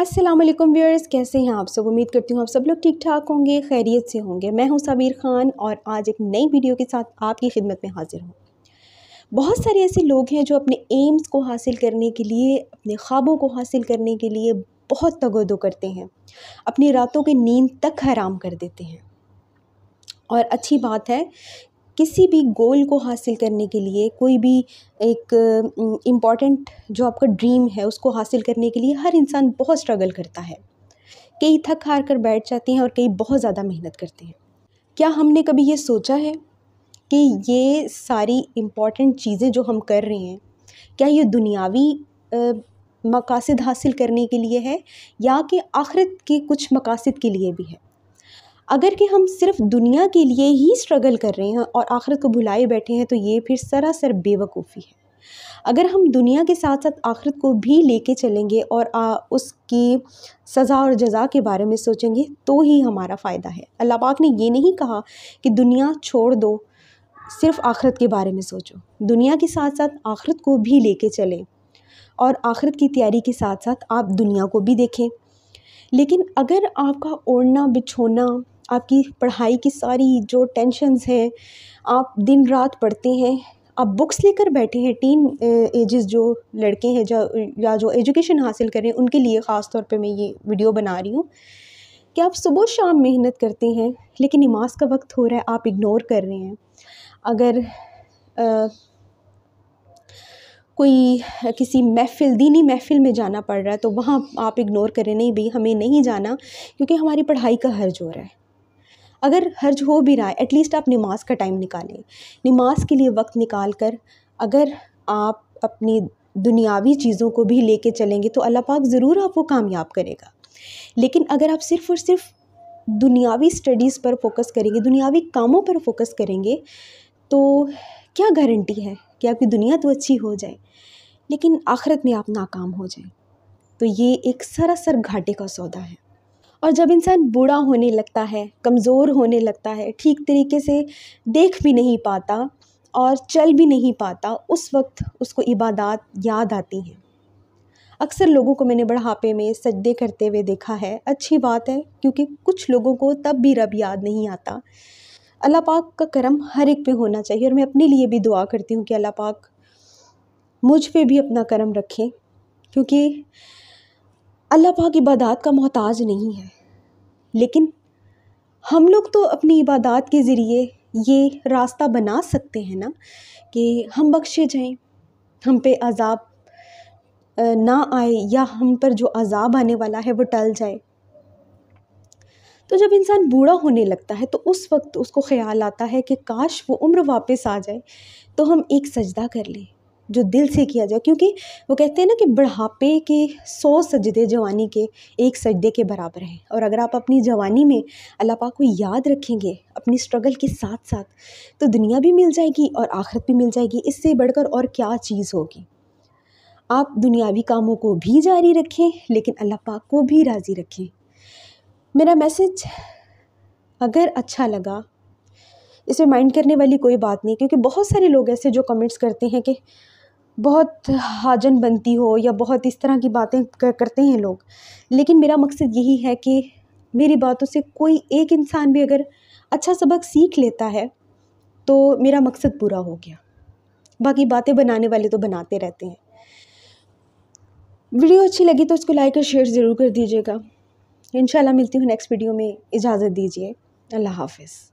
अस्सलाम वालेकुम व्यूअर्स कैसे हैं आप सब उम्मीद करती हूँ आप सब लोग ठीक ठाक होंगे खैरियत से होंगे मैं हूँ साबिर खान और आज एक नई वीडियो के साथ आपकी खिदमत में हाजिर हूँ बहुत सारे ऐसे लोग हैं जो अपने एम्स को हासिल करने के लिए अपने ख्वाबों को हासिल करने के लिए बहुत तगोदो करते हैं अपनी रातों की नींद तक हराम कर देते हैं और अच्छी बात है किसी भी गोल को हासिल करने के लिए कोई भी एक इम्पॉर्टेंट जो आपका ड्रीम है उसको हासिल करने के लिए हर इंसान बहुत स्ट्रगल करता है कई थक हार कर बैठ जाते हैं और कई बहुत ज़्यादा मेहनत करते हैं क्या हमने कभी ये सोचा है कि ये सारी इम्पॉर्टेंट चीज़ें जो हम कर रहे हैं क्या ये दुनियावी मकासद हासिल करने के लिए है या कि आखिरत के कुछ मकासद के लिए भी है अगर कि हम सिर्फ दुनिया के लिए ही स्ट्रगल कर रहे हैं और आखिरत को भुलाए बैठे हैं तो ये फिर सरासर बेवकूफ़ी है अगर हम दुनिया के साथ साथ आखिरत को भी लेके चलेंगे और आ, उसकी सज़ा और जजा के बारे में सोचेंगे तो ही हमारा फ़ायदा है अल्लाह पाक ने ये नहीं कहा कि दुनिया छोड़ दो सिर्फ आखिरत के बारे में सोचो दुनिया के साथ साथ आखिरत को भी लेके चलें और आखिरत की तैयारी के साथ साथ आप दुनिया को भी देखें लेकिन अगर आपका ओढ़ना बिछोना आपकी पढ़ाई की सारी जो टेंशन्स हैं आप दिन रात पढ़ते हैं आप बुक्स लेकर बैठे हैं टीन एजेस जो लड़के हैं जो या जो एजुकेशन हासिल कर रहे हैं उनके लिए ख़ास तौर पे मैं ये वीडियो बना रही हूँ कि आप सुबह शाम मेहनत करते हैं लेकिन नमाज का वक्त हो रहा है आप इग्नोर कर रहे हैं अगर आ, कोई किसी महफिल दीनी महफिल में जाना पड़ रहा है तो वहाँ आप इग्नोर करें नहीं भाई हमें नहीं जाना क्योंकि हमारी पढ़ाई का हर्ज हो रहा है अगर हर्ज हो भी रहा है एटलीस्ट आप नमाज का टाइम निकालें नमाज के लिए वक्त निकाल कर अगर आप अपनी दुनियावी चीज़ों को भी कर चलेंगे तो अल्लाह पाक ज़रूर आपको कामयाब करेगा लेकिन अगर आप सिर्फ़ और सिर्फ दुनियावी स्टडीज़ पर फोकस करेंगे दुनियावी कामों पर फोकस करेंगे तो क्या गारंटी है कि आपकी दुनिया तो अच्छी हो जाए लेकिन आखिरत में आप नाकाम हो जाए तो ये एक सरासर घाटे का सौदा है और जब इंसान बूढ़ा होने लगता है कमज़ोर होने लगता है ठीक तरीके से देख भी नहीं पाता और चल भी नहीं पाता उस वक्त उसको इबादत याद आती हैं अक्सर लोगों को मैंने बढ़ापे में सजदे करते हुए देखा है अच्छी बात है क्योंकि कुछ लोगों को तब भी रब याद नहीं आता अल्लाह पाक का करम हर एक पे होना चाहिए और मैं अपने लिए भी दुआ करती हूँ कि अल्लाह पाक मुझ पे भी अपना करम रखें क्योंकि अल्लाह पाक इबादत का मोहताज नहीं है लेकिन हम लोग तो अपनी इबादत के ज़रिए ये रास्ता बना सकते हैं ना कि हम बख्शे जाएं हम पे अज़ाब ना आए या हम पर जो अज़ाब आने वाला है वो टल जाए तो जब इंसान बूढ़ा होने लगता है तो उस वक्त उसको ख्याल आता है कि काश वो उम्र वापस आ जाए तो हम एक सजदा कर लें जो दिल से किया जाए क्योंकि वो कहते हैं ना कि बुढ़ापे के सौ सजदे जवानी के एक सजदे के बराबर हैं और अगर आप अपनी जवानी में अल्लाह पाक को याद रखेंगे अपनी स्ट्रगल के साथ साथ तो दुनिया भी मिल जाएगी और आखिरत भी मिल जाएगी इससे बढ़कर और क्या चीज़ होगी आप दुनियावी कामों को भी जारी रखें लेकिन अल्लाह पाक को भी राज़ी रखें मेरा मैसेज अगर अच्छा लगा इसमें माइंड करने वाली कोई बात नहीं क्योंकि बहुत सारे लोग ऐसे जो कमेंट्स करते हैं कि बहुत हाजन बनती हो या बहुत इस तरह की बातें कर, करते हैं लोग लेकिन मेरा मकसद यही है कि मेरी बातों से कोई एक इंसान भी अगर अच्छा सबक सीख लेता है तो मेरा मकसद पूरा हो गया बाकी बातें बनाने वाले तो बनाते रहते हैं वीडियो अच्छी लगी तो उसको लाइक और शेयर ज़रूर कर दीजिएगा इन मिलती हूँ नेक्स्ट वीडियो में इजाज़त दीजिए अल्लाह हाफिज़